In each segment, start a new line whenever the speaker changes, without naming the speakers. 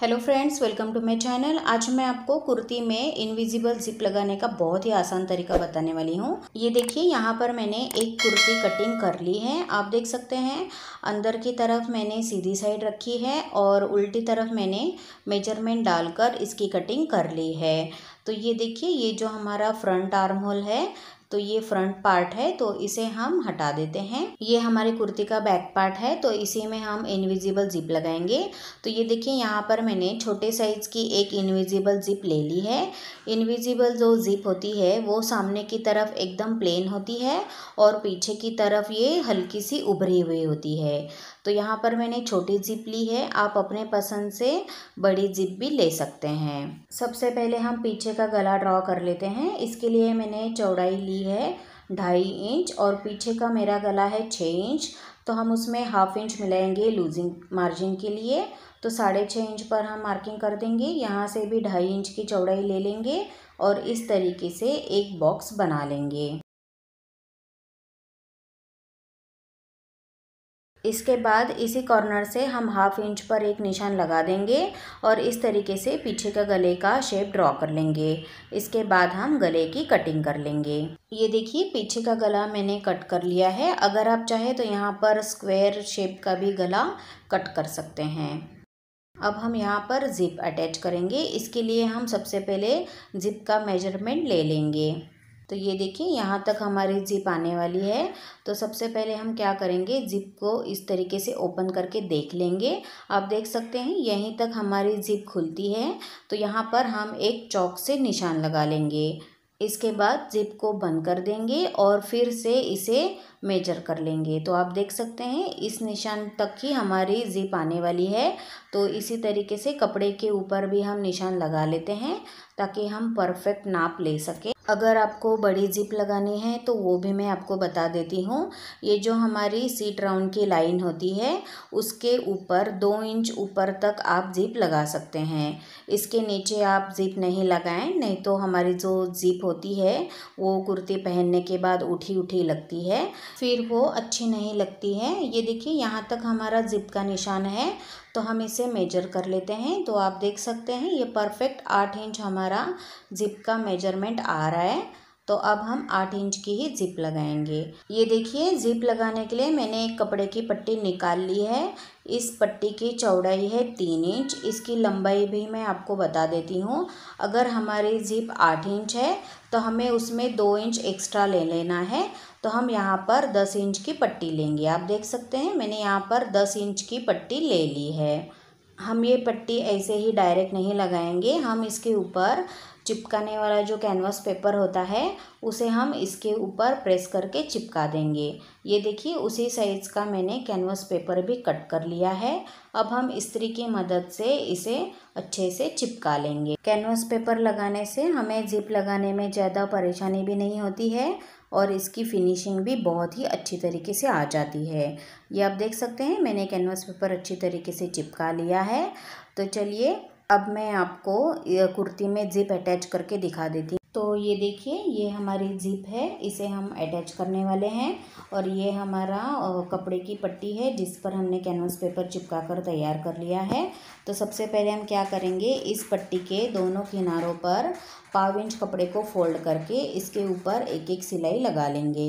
hello friends welcome to my channel आज मैं आपको कुर्ती में इनविजिबल जिप लगाने का बहुत ही आसान तरीका बताने वाली हूँ ये देखिए यहाँ पर मैंने एक कुर्ती कटिंग कर ली है आप देख सकते हैं अंदर की तरफ मैंने सीधी साइड रखी है और उल्टी तरफ मैंने मेजरमेंट डालकर इसकी कटिंग कर ली है तो ये देखिए ये जो हमारा फ्रंट आर्म होल है तो ये फ्रंट पार्ट है तो इसे हम हटा देते हैं ये हमारे कुर्ती का बैक पार्ट है तो इसी में हम इनविजिबल जिप लगाएंगे तो ये देखिए यहाँ पर मैंने छोटे साइज़ की एक इनविजिबल जिप ले ली है इनविजिबल जो जिप होती है वो सामने की तरफ एकदम प्लेन होती है और पीछे की तरफ ये हल्की सी उभरी हुई होती है तो यहाँ पर मैंने छोटी जिप ली है आप अपने पसंद से बड़ी जिप भी ले सकते हैं सबसे पहले हम पीछे का गला ड्रॉ कर लेते हैं इसके लिए मैंने चौड़ाई ली है ढाई इंच और पीछे का मेरा गला है छः इंच तो हम उसमें हाफ इंच मिलाएंगे लूजिंग मार्जिन के लिए तो साढ़े छः इंच पर हम मार्किंग कर देंगे यहाँ से भी ढाई इंच की चौड़ाई ले लेंगे और इस तरीके से एक बॉक्स बना लेंगे इसके बाद इसी कॉर्नर से हम हाफ इंच पर एक निशान लगा देंगे और इस तरीके से पीछे का गले का शेप ड्रॉ कर लेंगे इसके बाद हम गले की कटिंग कर लेंगे ये देखिए पीछे का गला मैंने कट कर लिया है अगर आप चाहें तो यहाँ पर स्क्वायर शेप का भी गला कट कर सकते हैं अब हम यहाँ पर ज़िप अटैच करेंगे इसके लिए हम सबसे पहले ज़िप का मेजरमेंट ले लेंगे तो ये देखिए यहाँ तक हमारी जिप आने वाली है तो सबसे पहले हम क्या करेंगे जिप को इस तरीके से ओपन करके देख लेंगे आप देख सकते हैं यहीं तक हमारी जिप खुलती है तो यहाँ पर हम एक चौक से निशान लगा लेंगे इसके बाद जिप को बंद कर देंगे और फिर से इसे मेजर कर लेंगे तो आप देख सकते हैं इस निशान तक ही हमारी जिप आने वाली है तो इसी तरीके से कपड़े के ऊपर भी हम निशान लगा लेते हैं ताकि हम परफेक्ट नाप ले सकें अगर आपको बड़ी जिप लगानी है तो वो भी मैं आपको बता देती हूँ ये जो हमारी सीट राउंड की लाइन होती है उसके ऊपर दो इंच ऊपर तक आप जिप लगा सकते हैं इसके नीचे आप जिप नहीं लगाएं नहीं तो हमारी जो जिप होती है वो कुर्ती पहनने के बाद उठी उठी लगती है फिर वो अच्छी नहीं लगती है ये देखिए यहाँ तक हमारा जिप का निशान है तो हम इसे मेजर कर लेते हैं तो आप देख सकते हैं ये परफेक्ट आठ इंच हमारा ज़िप का मेजरमेंट आ रहा है तो अब हम आठ इंच की ही जिप लगाएंगे ये देखिए जिप लगाने के लिए मैंने एक कपड़े की पट्टी निकाल ली है इस पट्टी की चौड़ाई है तीन इंच इसकी लंबाई भी मैं आपको बता देती हूँ अगर हमारी जिप आठ इंच है तो हमें उसमें दो इंच एक्स्ट्रा ले लेना है तो हम यहाँ पर दस इंच की पट्टी लेंगे आप देख सकते हैं मैंने यहाँ पर दस इंच की पट्टी ले ली है हम ये पट्टी ऐसे ही डायरेक्ट नहीं लगाएंगे हम इसके ऊपर चिपकाने वाला जो कैनवास पेपर होता है उसे हम इसके ऊपर प्रेस करके चिपका देंगे ये देखिए उसी साइज़ का मैंने कैनवास पेपर भी कट कर लिया है अब हम इस्त्री की मदद से इसे अच्छे से चिपका लेंगे कैनवास पेपर लगाने से हमें जिप लगाने में ज़्यादा परेशानी भी नहीं होती है और इसकी फिनिशिंग भी बहुत ही अच्छी तरीके से आ जाती है ये आप देख सकते हैं मैंने कैनवास पेपर अच्छी तरीके से चिपका लिया है तो चलिए अब मैं आपको कुर्ती में जिप अटैच करके दिखा देती हूँ तो ये देखिए ये हमारी जिप है इसे हम अटैच करने वाले हैं और ये हमारा कपड़े की पट्टी है जिस पर हमने कैनवास पेपर चिपका कर तैयार कर लिया है तो सबसे पहले हम क्या करेंगे इस पट्टी के दोनों किनारों पर पाव इंच कपड़े को फोल्ड करके इसके ऊपर एक एक सिलाई लगा लेंगे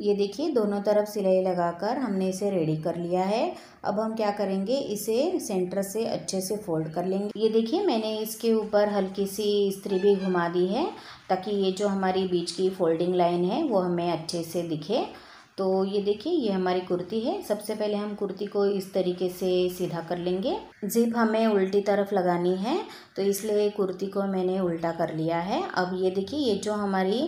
ये देखिए दोनों तरफ सिलाई लगाकर हमने इसे रेडी कर लिया है अब हम क्या करेंगे इसे सेंटर से अच्छे से फोल्ड कर लेंगे ये देखिए मैंने इसके ऊपर हल्की सी स्त्री भी घुमा दी है ताकि ये जो हमारी बीच की फोल्डिंग लाइन है वो हमें अच्छे से दिखे तो ये देखिए ये हमारी कुर्ती है सबसे पहले हम कुर्ती को इस तरीके से सीधा कर लेंगे जिप हमें उल्टी तरफ लगानी है तो इसलिए कुर्ती को मैंने उल्टा कर लिया है अब ये देखिए ये जो हमारी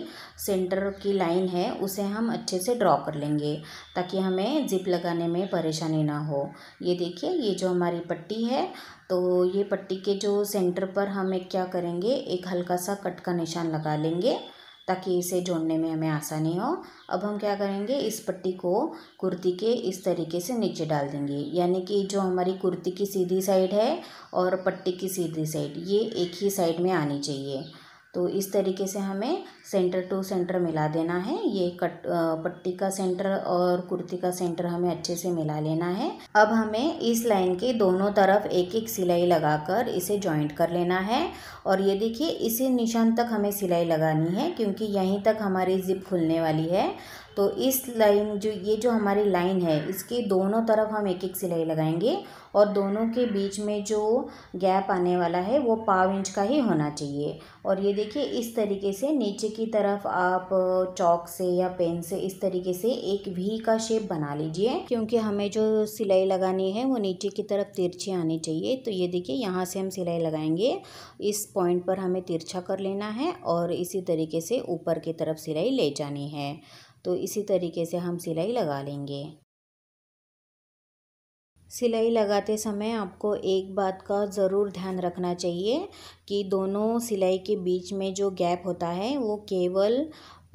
सेंटर की लाइन है उसे हम अच्छे से ड्रॉ कर लेंगे ताकि हमें जिप लगाने में परेशानी ना हो ये देखिए ये जो हमारी पट्टी है तो ये पट्टी के जो सेंटर पर हम एक क्या करेंगे एक हल्का सा कट का निशान लगा लेंगे ताकि इसे जोड़ने में हमें आसानी हो अब हम क्या करेंगे इस पट्टी को कुर्ती के इस तरीके से नीचे डाल देंगे यानी कि जो हमारी कुर्ती की सीधी साइड है और पट्टी की सीधी साइड ये एक ही साइड में आनी चाहिए तो इस तरीके से हमें सेंटर टू सेंटर मिला देना है ये कट पट्टी का सेंटर और कुर्ती का सेंटर हमें अच्छे से मिला लेना है अब हमें इस लाइन के दोनों तरफ एक एक सिलाई लगाकर इसे जॉइंट कर लेना है और ये देखिए इसी निशान तक हमें सिलाई लगानी है क्योंकि यहीं तक हमारी ज़िप खुलने वाली है तो इस लाइन जो ये जो हमारी लाइन है इसके दोनों तरफ हम एक एक सिलाई लगाएंगे और दोनों के बीच में जो गैप आने वाला है वो पाव इंच का ही होना चाहिए और ये देखिए इस तरीके से नीचे की तरफ आप चौक से या पेन से इस तरीके से एक वी का शेप बना लीजिए क्योंकि हमें जो सिलाई लगानी है वो नीचे की तरफ तिरछी आनी चाहिए तो ये देखिए यहाँ से हम सिलाई लगाएंगे इस पॉइंट पर हमें तिरछा कर लेना है और इसी तरीके से ऊपर की तरफ सिलाई ले जानी है तो इसी तरीके से हम सिलाई लगा लेंगे सिलाई लगाते समय आपको एक बात का ज़रूर ध्यान रखना चाहिए कि दोनों सिलाई के बीच में जो गैप होता है वो केवल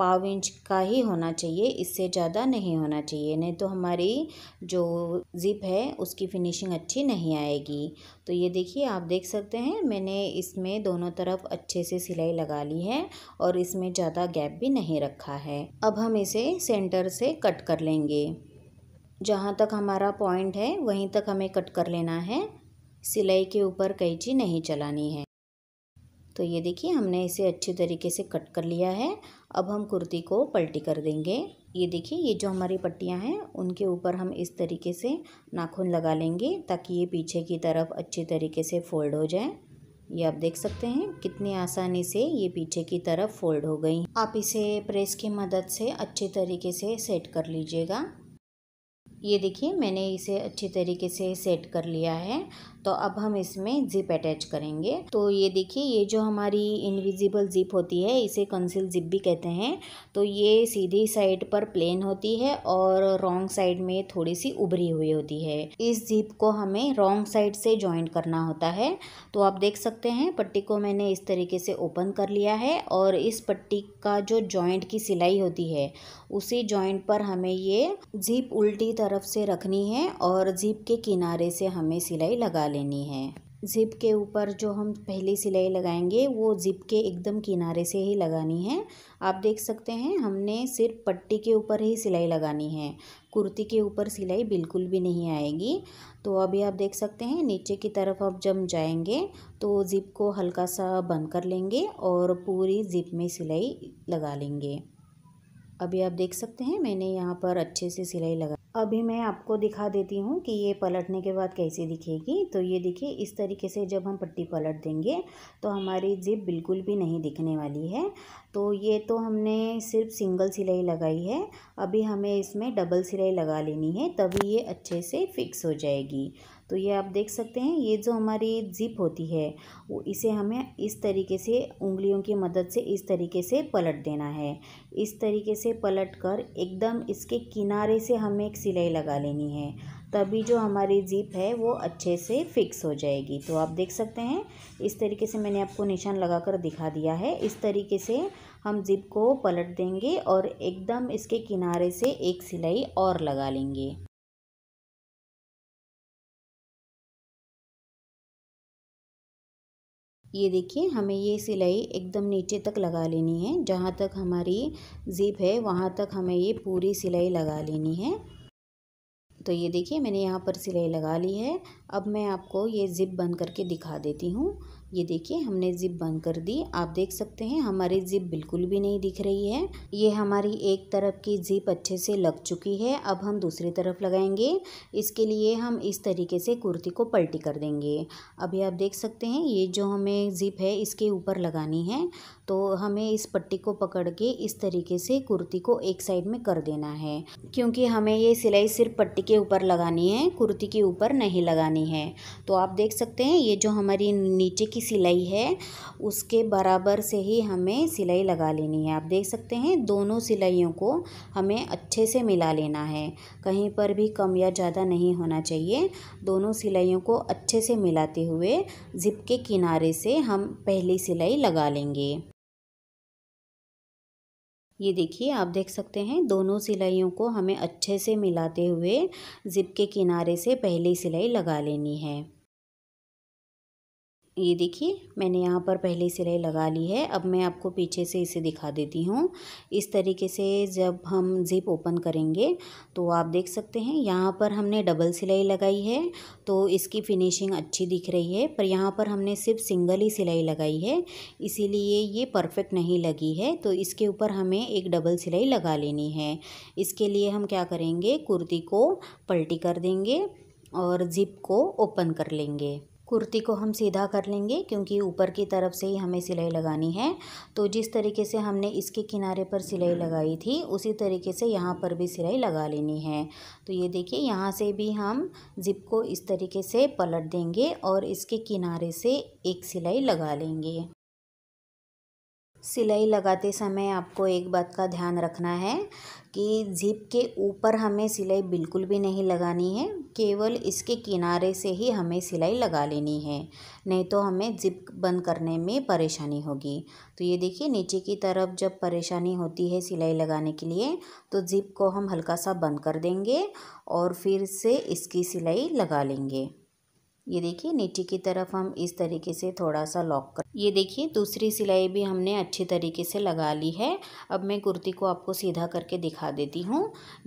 पाव इंच का ही होना चाहिए इससे ज़्यादा नहीं होना चाहिए नहीं तो हमारी जो ज़िप है उसकी फिनिशिंग अच्छी नहीं आएगी तो ये देखिए आप देख सकते हैं मैंने इसमें दोनों तरफ अच्छे से सिलाई लगा ली है और इसमें ज़्यादा गैप भी नहीं रखा है अब हम इसे सेंटर से कट कर लेंगे जहाँ तक हमारा पॉइंट है वहीं तक हमें कट कर लेना है सिलाई के ऊपर कैची नहीं चलानी है तो ये देखिए हमने इसे अच्छे तरीके से कट कर लिया है अब हम कुर्ती को पलटी कर देंगे ये देखिए ये जो हमारी पट्टियाँ हैं उनके ऊपर हम इस तरीके से नाखून लगा लेंगे ताकि ये पीछे की तरफ अच्छे तरीके से फोल्ड हो जाए ये आप देख सकते हैं कितनी आसानी से ये पीछे की तरफ फोल्ड हो गई आप इसे प्रेस की मदद से अच्छे तरीके से सेट कर लीजिएगा ये देखिए मैंने इसे अच्छे तरीके से सेट कर लिया है तो अब हम इसमें ज़िप अटैच करेंगे तो ये देखिए ये जो हमारी इनविजिबल ज़िप होती है इसे कंसिल ज़िप भी कहते हैं तो ये सीधी साइड पर प्लेन होती है और रॉन्ग साइड में थोड़ी सी उभरी हुई होती है इस ज़िप को हमें रॉन्ग साइड से जॉइंट करना होता है तो आप देख सकते हैं पट्टी को मैंने इस तरीके से ओपन कर लिया है और इस पट्टी का जो जॉइंट की सिलाई होती है उसी जॉइंट पर हमें ये ज़िप उल्टी तरफ से रखनी है और ज़िप के किनारे से हमें सिलाई लगा लेनी है ज़िप के ऊपर जो हम पहली सिलाई लगाएंगे वो ज़िप के एकदम किनारे से ही लगानी है आप देख सकते हैं हमने सिर्फ पट्टी के ऊपर ही सिलाई लगानी है कुर्ती के ऊपर सिलाई बिल्कुल भी नहीं आएगी तो अभी आप देख सकते हैं नीचे की तरफ अब जम जाएंगे तो ज़िप को हल्का सा बंद कर लेंगे और पूरी ज़िप में सिलाई लगा लेंगे अभी आप देख सकते हैं मैंने यहाँ पर अच्छे से सिलाई लगा अभी मैं आपको दिखा देती हूँ कि ये पलटने के बाद कैसे दिखेगी तो ये देखिए इस तरीके से जब हम पट्टी पलट देंगे तो हमारी जिप बिल्कुल भी नहीं दिखने वाली है तो ये तो हमने सिर्फ सिंगल सिलाई लगाई है अभी हमें इसमें डबल सिलाई लगा लेनी है तभी ये अच्छे से फिक्स हो जाएगी तो ये आप देख सकते हैं ये जो हमारी जिप होती है वो इसे हमें इस तरीके से उंगलियों की मदद से इस तरीके से पलट देना है इस तरीके से पलट कर एकदम इसके किनारे से हमें एक सिलाई लगा लेनी है तभी जो हमारी ज़िप है वो अच्छे से फिक्स हो जाएगी तो आप देख सकते हैं इस तरीके से मैंने आपको निशान लगाकर दिखा दिया है इस तरीके से हम ज़िप को पलट देंगे और एकदम इसके किनारे से एक सिलाई और लगा लेंगे ये देखिए हमें ये सिलाई एकदम नीचे तक लगा लेनी है जहाँ तक हमारी ज़िप है वहाँ तक हमें ये पूरी सिलाई लगा लेनी है तो ये देखिए मैंने यहाँ पर सिलाई लगा ली है अब मैं आपको ये ज़िप बंद करके दिखा देती हूँ ये देखिए हमने ज़िप बंद कर दी आप देख सकते हैं हमारी ज़िप बिल्कुल भी नहीं दिख रही है ये हमारी एक तरफ की ज़िप अच्छे से लग चुकी है अब हम दूसरी तरफ लगाएंगे इसके लिए हम इस तरीके से कुर्ती को पलटी कर देंगे अभी आप देख सकते हैं ये जो हमें ज़िप है इसके ऊपर लगानी है तो हमें इस पट्टी को पकड़ के इस तरीके से कुर्ती को एक साइड में कर देना है क्योंकि हमें ये सिलाई सिर्फ पट्टी के ऊपर लगानी है कुर्ती के ऊपर नहीं लगानी है तो आप देख सकते हैं ये जो हमारी नीचे की की सिलाई है उसके बराबर से ही हमें सिलाई लगा लेनी है आप देख सकते हैं दोनों सिलाइयों को हमें अच्छे से मिला लेना है कहीं पर भी कम या ज़्यादा नहीं होना चाहिए दोनों सिलाइयों को अच्छे से मिलाते हुए ज़िप के किनारे से हम पहली सिलाई लगा लेंगे ये देखिए आप देख सकते हैं दोनों सिलाइयों को हमें अच्छे से मिलाते हुए ज़िप के किनारे से पहली सिलाई लगा लेनी है ये देखिए मैंने यहाँ पर पहले सिलाई लगा ली है अब मैं आपको पीछे से इसे दिखा देती हूँ इस तरीके से जब हम ज़िप ओपन करेंगे तो आप देख सकते हैं यहाँ पर हमने डबल सिलाई लगाई है तो इसकी फिनिशिंग अच्छी दिख रही है पर यहाँ पर हमने सिर्फ सिंगल ही सिलाई लगाई है इसीलिए ये परफेक्ट नहीं लगी है तो इसके ऊपर हमें एक डबल सिलाई लगा लेनी है इसके लिए हम क्या करेंगे कुर्ती को पलटी कर देंगे और जिप को ओपन कर लेंगे कुर्ती को हम सीधा कर लेंगे क्योंकि ऊपर की तरफ से ही हमें सिलाई लगानी है तो जिस तरीके से हमने इसके किनारे पर सिलाई लगाई थी उसी तरीके से यहाँ पर भी सिलाई लगा लेनी है तो ये देखिए यहाँ से भी हम जिप को इस तरीके से पलट देंगे और इसके किनारे से एक सिलाई लगा लेंगे सिलाई लगाते समय आपको एक बात का ध्यान रखना है कि ज़िप के ऊपर हमें सिलाई बिल्कुल भी नहीं लगानी है केवल इसके किनारे से ही हमें सिलाई लगा लेनी है नहीं तो हमें ज़िप बंद करने में परेशानी होगी तो ये देखिए नीचे की तरफ जब परेशानी होती है सिलाई लगाने के लिए तो ज़िप को हम हल्का सा बंद कर देंगे और फिर से इसकी सिलाई लगा लेंगे ये देखिए नीचे की तरफ हम इस तरीके से थोड़ा सा लॉक कर ये देखिए दूसरी सिलाई भी हमने अच्छी तरीके से लगा ली है अब मैं कुर्ती को आपको सीधा करके दिखा देती हूँ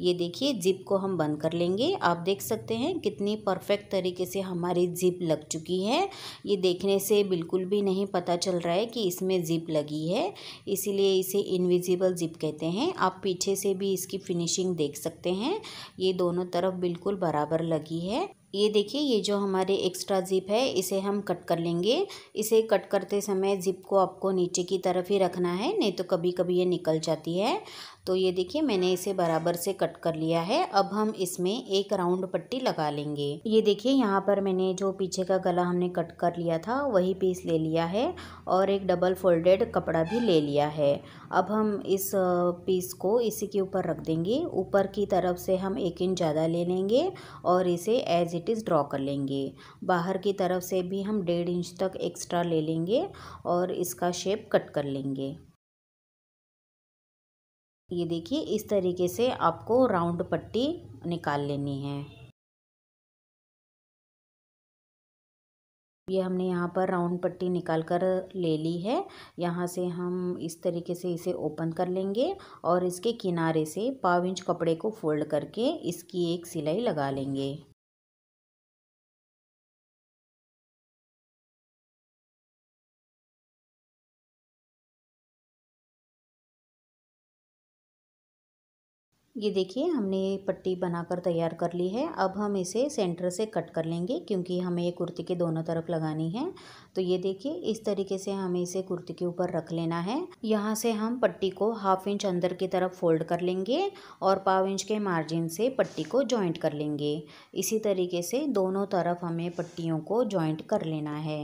ये देखिए जिप को हम बंद कर लेंगे आप देख सकते हैं कितनी परफेक्ट तरीके से हमारी जिप लग चुकी है ये देखने से बिल्कुल भी नहीं पता चल रहा है कि इसमें जिप लगी है इसीलिए इसे इनविजिबल जिप कहते हैं आप पीछे से भी इसकी फिनिशिंग देख सकते हैं ये दोनों तरफ बिल्कुल बराबर लगी है ये देखिए ये जो हमारे एक्स्ट्रा ज़िप है इसे हम कट कर लेंगे इसे कट करते समय ज़िप को आपको नीचे की तरफ ही रखना है नहीं तो कभी कभी ये निकल जाती है तो ये देखिए मैंने इसे बराबर से कट कर लिया है अब हम इसमें एक राउंड पट्टी लगा लेंगे ये देखिए यहाँ पर मैंने जो पीछे का गला हमने कट कर लिया था वही पीस ले लिया है और एक डबल फोल्डेड कपड़ा भी ले लिया है अब हम इस पीस को इसी के ऊपर रख देंगे ऊपर की तरफ से हम एक इंच ज़्यादा ले लेंगे और इसे एज लेटिस ड्रॉ कर लेंगे बाहर की तरफ से भी हम डेढ़ इंच तक एक्स्ट्रा ले लेंगे और इसका शेप कट कर लेंगे ये देखिए इस तरीके से आपको राउंड पट्टी निकाल लेनी है ये हमने यहाँ पर राउंड पट्टी निकाल कर ले ली है यहाँ से हम इस तरीके से इसे ओपन कर लेंगे और इसके किनारे से पाव इंच कपड़े को फोल्ड करके इसकी एक सिलाई लगा लेंगे ये देखिए हमने ये पट्टी बनाकर तैयार कर ली है अब हम इसे सेंटर से कट कर लेंगे क्योंकि हमें ये कुर्ती के दोनों तरफ लगानी है तो ये देखिए इस तरीके से हमें इसे कुर्ती के ऊपर रख लेना है यहाँ से हम पट्टी को हाफ इंच अंदर की तरफ फोल्ड कर लेंगे और पाव इंच के मार्जिन से पट्टी को जॉइंट कर लेंगे इसी तरीके से दोनों तरफ हमें पट्टियों को जॉइंट कर लेना है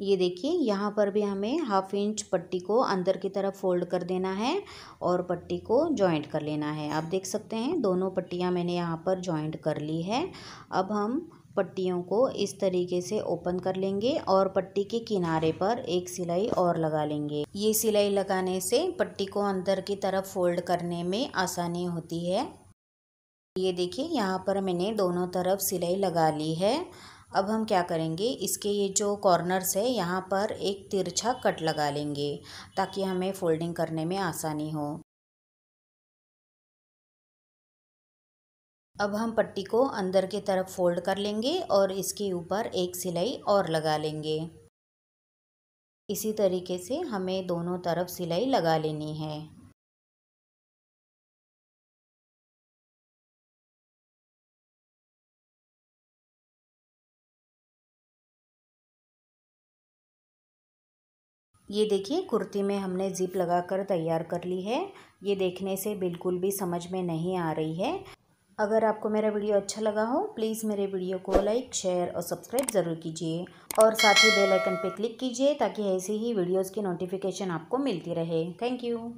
ये देखिए यहाँ पर भी हमें हाफ इंच पट्टी को अंदर की तरफ फोल्ड कर देना है और पट्टी को जॉइंट कर लेना है आप देख सकते हैं दोनों पट्टियाँ मैंने यहाँ पर जॉइंट कर ली है अब हम पट्टियों को इस तरीके से ओपन कर लेंगे और पट्टी के किनारे पर एक सिलाई और लगा लेंगे ये सिलाई लगाने से पट्टी को अंदर की तरफ फोल्ड करने में आसानी होती है ये देखिए यहाँ पर मैंने दोनों तरफ सिलाई लगा ली है अब हम क्या करेंगे इसके ये जो कॉर्नर्स है यहाँ पर एक तिरछा कट लगा लेंगे ताकि हमें फोल्डिंग करने में आसानी हो अब हम पट्टी को अंदर की तरफ फोल्ड कर लेंगे और इसके ऊपर एक सिलाई और लगा लेंगे इसी तरीके से हमें दोनों तरफ सिलाई लगा लेनी है ये देखिए कुर्ती में हमने ज़िप लगाकर तैयार कर ली है ये देखने से बिल्कुल भी समझ में नहीं आ रही है अगर आपको मेरा वीडियो अच्छा लगा हो प्लीज़ मेरे वीडियो को लाइक शेयर और सब्सक्राइब ज़रूर कीजिए और साथ ही बेल आइकन पर क्लिक कीजिए ताकि ऐसे ही वीडियोस की नोटिफिकेशन आपको मिलती रहे थैंक यू